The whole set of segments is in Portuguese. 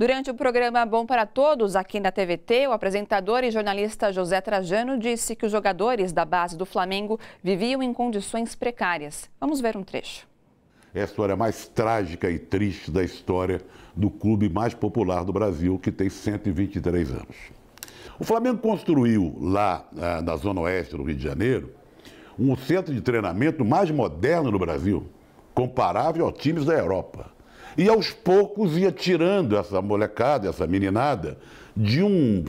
Durante o programa Bom para Todos, aqui na TVT, o apresentador e jornalista José Trajano disse que os jogadores da base do Flamengo viviam em condições precárias. Vamos ver um trecho. É a história mais trágica e triste da história do clube mais popular do Brasil, que tem 123 anos. O Flamengo construiu lá ah, na Zona Oeste do Rio de Janeiro um centro de treinamento mais moderno do Brasil, comparável aos times da Europa. E aos poucos ia tirando essa molecada, essa meninada, de um,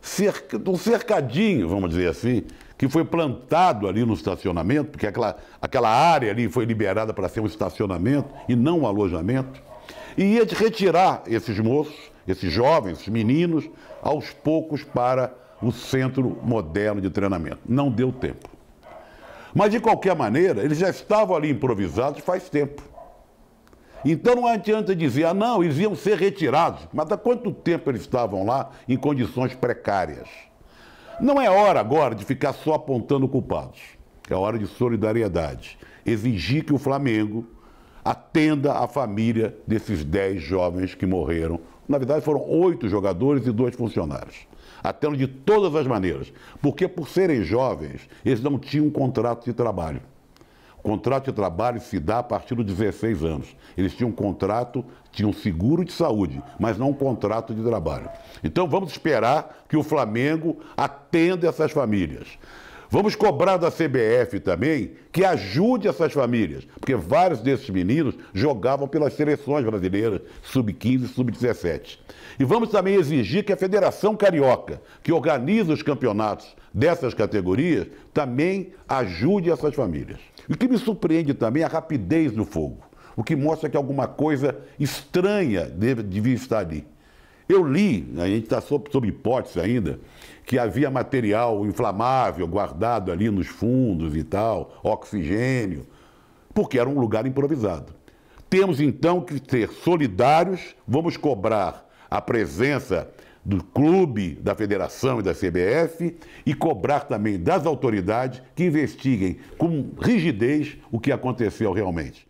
cerca, de um cercadinho, vamos dizer assim, que foi plantado ali no estacionamento, porque aquela, aquela área ali foi liberada para ser um estacionamento e não um alojamento, e ia retirar esses moços, esses jovens, esses meninos, aos poucos para o centro moderno de treinamento. Não deu tempo. Mas, de qualquer maneira, eles já estavam ali improvisados faz tempo. Então não adianta dizer, ah, não, eles iam ser retirados. Mas há quanto tempo eles estavam lá em condições precárias? Não é hora agora de ficar só apontando culpados. É hora de solidariedade. Exigir que o Flamengo atenda a família desses 10 jovens que morreram. Na verdade, foram oito jogadores e dois funcionários. Atendo de todas as maneiras. Porque, por serem jovens, eles não tinham um contrato de trabalho. Contrato de trabalho se dá a partir dos 16 anos. Eles tinham um contrato, tinham seguro de saúde, mas não um contrato de trabalho. Então vamos esperar que o Flamengo atenda essas famílias. Vamos cobrar da CBF também que ajude essas famílias, porque vários desses meninos jogavam pelas seleções brasileiras, sub-15 e sub-17. E vamos também exigir que a Federação Carioca, que organiza os campeonatos dessas categorias, também ajude essas famílias. E o que me surpreende também é a rapidez do fogo, o que mostra que alguma coisa estranha devia estar ali. Eu li, a gente está sob, sob hipótese ainda, que havia material inflamável guardado ali nos fundos e tal, oxigênio, porque era um lugar improvisado. Temos então que ser solidários, vamos cobrar a presença do clube, da federação e da CBF e cobrar também das autoridades que investiguem com rigidez o que aconteceu realmente.